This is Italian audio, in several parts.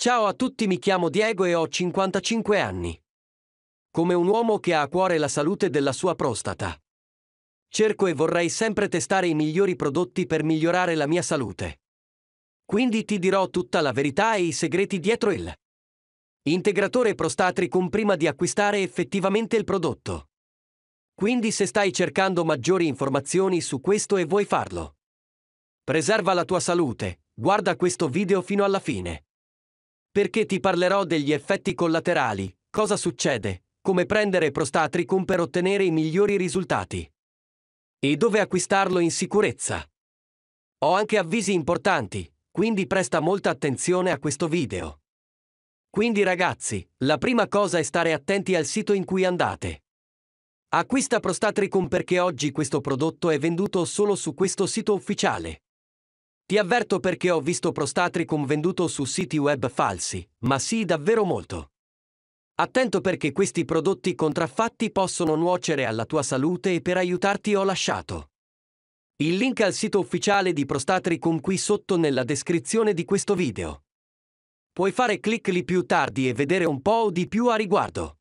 Ciao a tutti, mi chiamo Diego e ho 55 anni. Come un uomo che ha a cuore la salute della sua prostata. Cerco e vorrei sempre testare i migliori prodotti per migliorare la mia salute. Quindi ti dirò tutta la verità e i segreti dietro il integratore prostatricum prima di acquistare effettivamente il prodotto. Quindi se stai cercando maggiori informazioni su questo e vuoi farlo, preserva la tua salute, guarda questo video fino alla fine perché ti parlerò degli effetti collaterali, cosa succede, come prendere Prostatricum per ottenere i migliori risultati e dove acquistarlo in sicurezza. Ho anche avvisi importanti, quindi presta molta attenzione a questo video. Quindi ragazzi, la prima cosa è stare attenti al sito in cui andate. Acquista Prostatricum perché oggi questo prodotto è venduto solo su questo sito ufficiale. Ti avverto perché ho visto prostatricum venduto su siti web falsi, ma sì davvero molto. Attento perché questi prodotti contraffatti possono nuocere alla tua salute e per aiutarti ho lasciato. Il link al sito ufficiale di Prostatricum qui sotto nella descrizione di questo video. Puoi fare clic lì più tardi e vedere un po' di più a riguardo.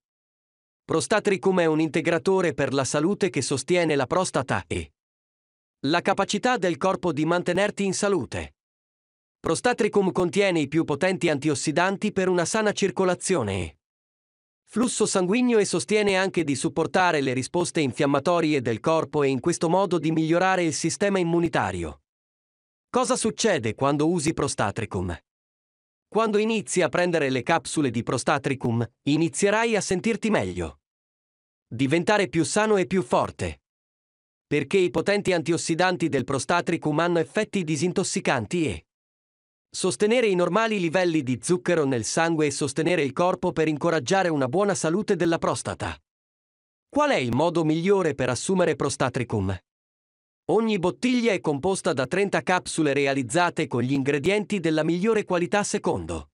Prostatricum è un integratore per la salute che sostiene la prostata e la capacità del corpo di mantenerti in salute. Prostatricum contiene i più potenti antiossidanti per una sana circolazione e flusso sanguigno e sostiene anche di supportare le risposte infiammatorie del corpo e in questo modo di migliorare il sistema immunitario. Cosa succede quando usi prostatricum? Quando inizi a prendere le capsule di prostatricum, inizierai a sentirti meglio. Diventare più sano e più forte perché i potenti antiossidanti del prostatricum hanno effetti disintossicanti e sostenere i normali livelli di zucchero nel sangue e sostenere il corpo per incoraggiare una buona salute della prostata. Qual è il modo migliore per assumere prostatricum? Ogni bottiglia è composta da 30 capsule realizzate con gli ingredienti della migliore qualità secondo.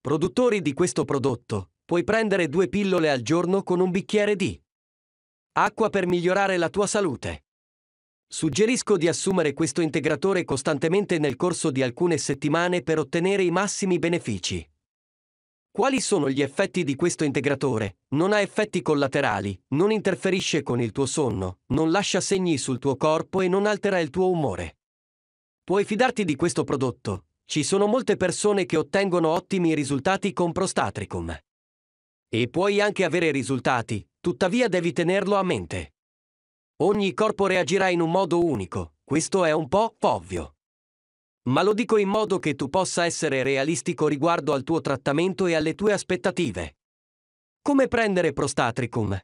Produttori di questo prodotto, puoi prendere due pillole al giorno con un bicchiere di Acqua per migliorare la tua salute. Suggerisco di assumere questo integratore costantemente nel corso di alcune settimane per ottenere i massimi benefici. Quali sono gli effetti di questo integratore? Non ha effetti collaterali, non interferisce con il tuo sonno, non lascia segni sul tuo corpo e non altera il tuo umore. Puoi fidarti di questo prodotto. Ci sono molte persone che ottengono ottimi risultati con Prostatricum. E puoi anche avere risultati, Tuttavia devi tenerlo a mente. Ogni corpo reagirà in un modo unico, questo è un po' ovvio. Ma lo dico in modo che tu possa essere realistico riguardo al tuo trattamento e alle tue aspettative. Come prendere prostatricum?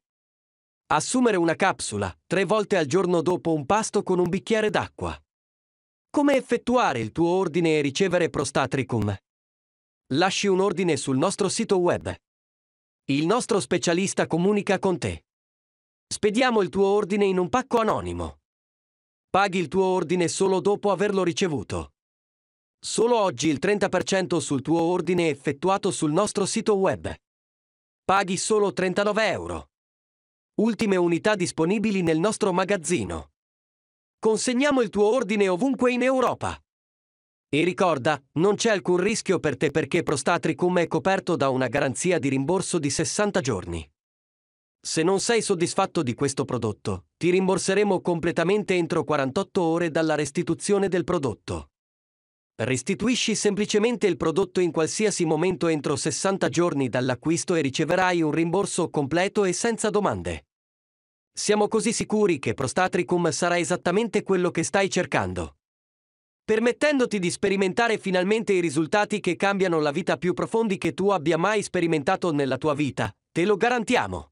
Assumere una capsula, tre volte al giorno dopo un pasto con un bicchiere d'acqua. Come effettuare il tuo ordine e ricevere prostatricum? Lasci un ordine sul nostro sito web. Il nostro specialista comunica con te. Spediamo il tuo ordine in un pacco anonimo. Paghi il tuo ordine solo dopo averlo ricevuto. Solo oggi il 30% sul tuo ordine è effettuato sul nostro sito web. Paghi solo 39 euro. Ultime unità disponibili nel nostro magazzino. Consegniamo il tuo ordine ovunque in Europa. E ricorda, non c'è alcun rischio per te perché Prostatricum è coperto da una garanzia di rimborso di 60 giorni. Se non sei soddisfatto di questo prodotto, ti rimborseremo completamente entro 48 ore dalla restituzione del prodotto. Restituisci semplicemente il prodotto in qualsiasi momento entro 60 giorni dall'acquisto e riceverai un rimborso completo e senza domande. Siamo così sicuri che Prostatricum sarà esattamente quello che stai cercando permettendoti di sperimentare finalmente i risultati che cambiano la vita più profondi che tu abbia mai sperimentato nella tua vita, te lo garantiamo.